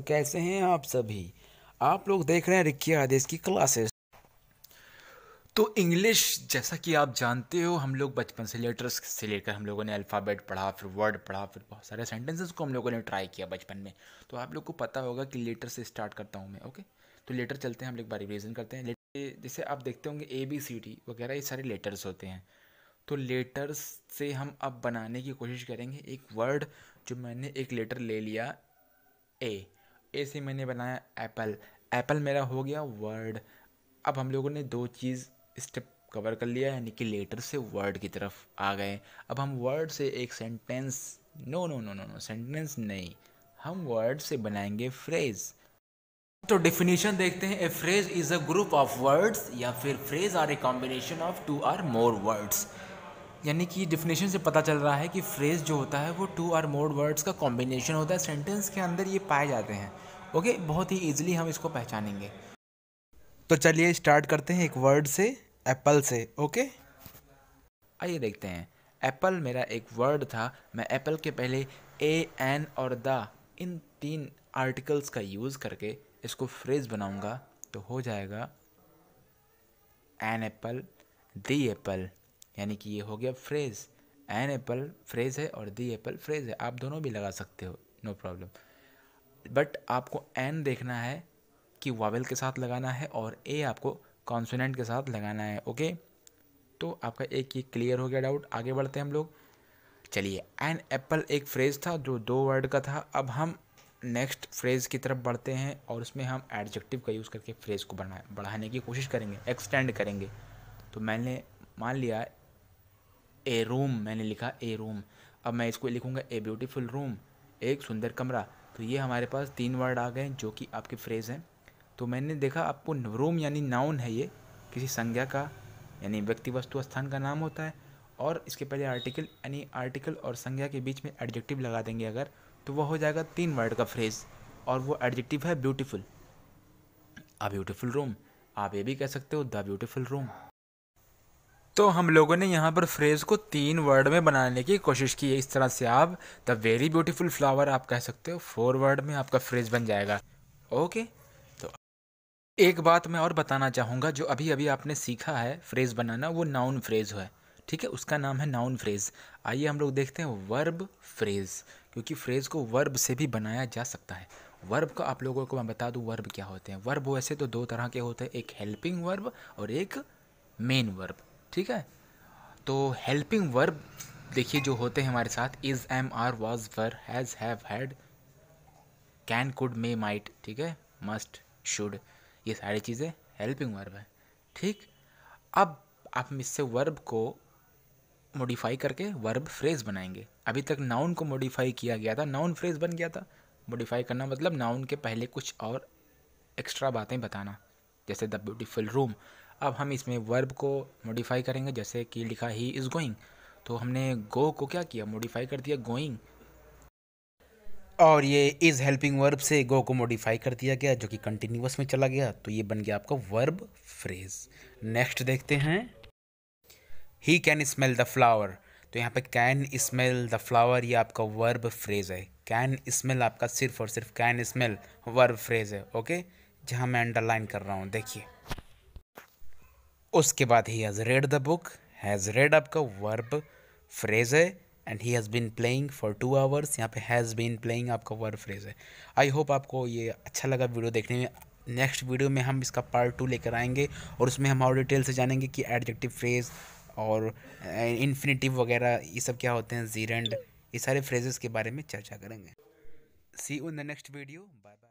तो कैसे हैं आप सभी आप लोग देख रहे हैं रिक्की आदेश की क्लासेस तो इंग्लिश जैसा कि आप जानते हो हम लोग बचपन से लेटर्स से लेकर हम लोगों ने अल्फ़ाबेट पढ़ा फिर वर्ड पढ़ा फिर बहुत सारे सेंटेंसेस को हम लोगों ने ट्राई किया बचपन में तो आप लोग को पता होगा कि लेटर से स्टार्ट करता हूँ मैं ओके तो लेटर चलते हैं हम लोग बार रिविजन करते हैं जैसे आप देखते होंगे ए बी सी डी वगैरह ये सारे लेटर्स होते हैं तो लेटर्स से हम अब बनाने की कोशिश करेंगे एक वर्ड जो मैंने एक लेटर ले लिया ए ऐसे मैंने बनाया एप्पल एप्पल मेरा हो गया वर्ड अब हम लोगों ने दो चीज़ स्टेप कवर कर लिया यानी कि लेटर से वर्ड की तरफ आ गए अब हम वर्ड से एक sentence no no no no no sentence नहीं हम वर्ड से बनाएंगे फ्रेज़ तो डिफिनीशन देखते हैं a phrase is a group of words या फिर phrase are a combination of two or more words यानी कि डिफिनेशन से पता चल रहा है कि फ्रेज़ जो होता है वो टू आर मोर वर्ड्स का कॉम्बिनेशन होता है सेंटेंस के अंदर ये पाए जाते हैं ओके बहुत ही ईजिली हम इसको पहचानेंगे तो चलिए स्टार्ट करते हैं एक वर्ड से एप्पल से ओके आइए देखते हैं एप्पल मेरा एक वर्ड था मैं एप्पल के पहले ए एन और द इन तीन आर्टिकल्स का यूज़ करके इसको फ्रेज बनाऊंगा तो हो जाएगा एन एप्पल दी एप्पल यानी कि ये हो गया फ्रेज़ एन एप्पल फ्रेज़ है और दी एप्पल फ्रेज़ है आप दोनों भी लगा सकते हो नो प्रॉब्लम बट आपको एन देखना है कि वावेल के साथ लगाना है और ए आपको कॉन्सोनेंट के साथ लगाना है ओके तो आपका एक ये क्लियर हो गया डाउट आगे बढ़ते हैं हम लोग चलिए एन एप्पल एक फ्रेज़ था जो दो वर्ड का था अब हम नेक्स्ट फ्रेज़ की तरफ बढ़ते हैं और उसमें हम एडजेक्टिव का यूज़ करके फ्रेज़ को बढ़ाए बढ़ाने की कोशिश करेंगे एक्सटेंड करेंगे तो मैंने मान लिया ए रूम मैंने लिखा ए रूम अब मैं इसको लिखूँगा ए ब्यूटीफुल रूम एक सुंदर कमरा तो ये हमारे पास तीन वर्ड आ गए जो कि आपके फ्रेज़ हैं तो मैंने देखा आपको रूम यानी नाउन है ये किसी संज्ञा का यानी व्यक्ति वस्तु स्थान का नाम होता है और इसके पहले आर्टिकल यानी आर्टिकल और संज्ञा के बीच में एडजेक्टिव लगा देंगे अगर तो वह हो जाएगा तीन वर्ड का फ्रेज़ और वो एडजेक्टिव है ब्यूटीफुल अ ब्यूटीफुल रूम आप ये भी कह सकते हो द ब्यूटीफुल रूम तो हम लोगों ने यहाँ पर फ्रेज़ को तीन वर्ड में बनाने की कोशिश की है इस तरह से आप द वेरी ब्यूटीफुल फ्लावर आप कह सकते हो फोर वर्ड में आपका फ्रेज़ बन जाएगा ओके तो एक बात मैं और बताना चाहूँगा जो अभी अभी आपने सीखा है फ्रेज़ बनाना वो नाउन फ्रेज़ है ठीक है उसका नाम है नाउन फ्रेज़ आइए हम लोग देखते हैं वर्ब फ्रेज़ क्योंकि फ्रेज़ को वर्ब से भी बनाया जा सकता है वर्ब का आप लोगों को मैं बता दूँ वर्ब क्या होते हैं वर्ब वैसे तो दो तरह के होते हैं एक हेल्पिंग वर्ब और एक मेन वर्ब ठीक है तो हेल्पिंग वर्ब देखिए जो होते हैं हमारे साथ is am are was were has have had can could may might ठीक है मस्ट शुड ये सारी चीज़ें हेल्पिंग वर्ब है ठीक अब आप इससे वर्ब को मॉडिफाई करके वर्ब फ्रेज बनाएंगे अभी तक नाउन को मॉडिफाई किया गया था नाउन फ्रेज बन गया था मॉडिफाई करना मतलब नाउन के पहले कुछ और एक्स्ट्रा बातें बताना जैसे द ब्यूटीफुल रूम अब हम इसमें वर्ब को मॉडिफाई करेंगे जैसे कि लिखा ही इज़ गोइंग तो हमने गो को क्या किया मॉडिफाई कर दिया गोइंग और ये इज़ हेल्पिंग वर्ब से गो को मॉडिफाई कर दिया गया जो कि कंटिन्यूस में चला गया तो ये बन गया आपका वर्ब फ्रेज नेक्स्ट देखते हैं he can smell the flower तो यहाँ पे कैन स्मेल द फ्लावर ये आपका वर्ब फ्रेज है कैन स्मेल आपका सिर्फ और सिर्फ कैन स्मेल वर्ब फ्रेज है ओके जहाँ मैं अंडरलाइन कर रहा हूँ देखिए उसके बाद he has read the book has read आपका वर्ब फ्रेज है and he has been playing for two hours यहाँ पे हैज़ बीन प्लेइंग आपका वर्ब फ्रेज है आई होप आपको ये अच्छा लगा वीडियो देखने में नेक्स्ट वीडियो में हम इसका पार्ट टू लेकर आएंगे और उसमें हम और डिटेल से जानेंगे कि एडजेक्टिव फ्रेज़ और इन्फिनेटिव uh, वगैरह ये सब क्या होते हैं जीरेंड ये सारे फ्रेजेस के बारे में चर्चा करेंगे see you in the next video bye bye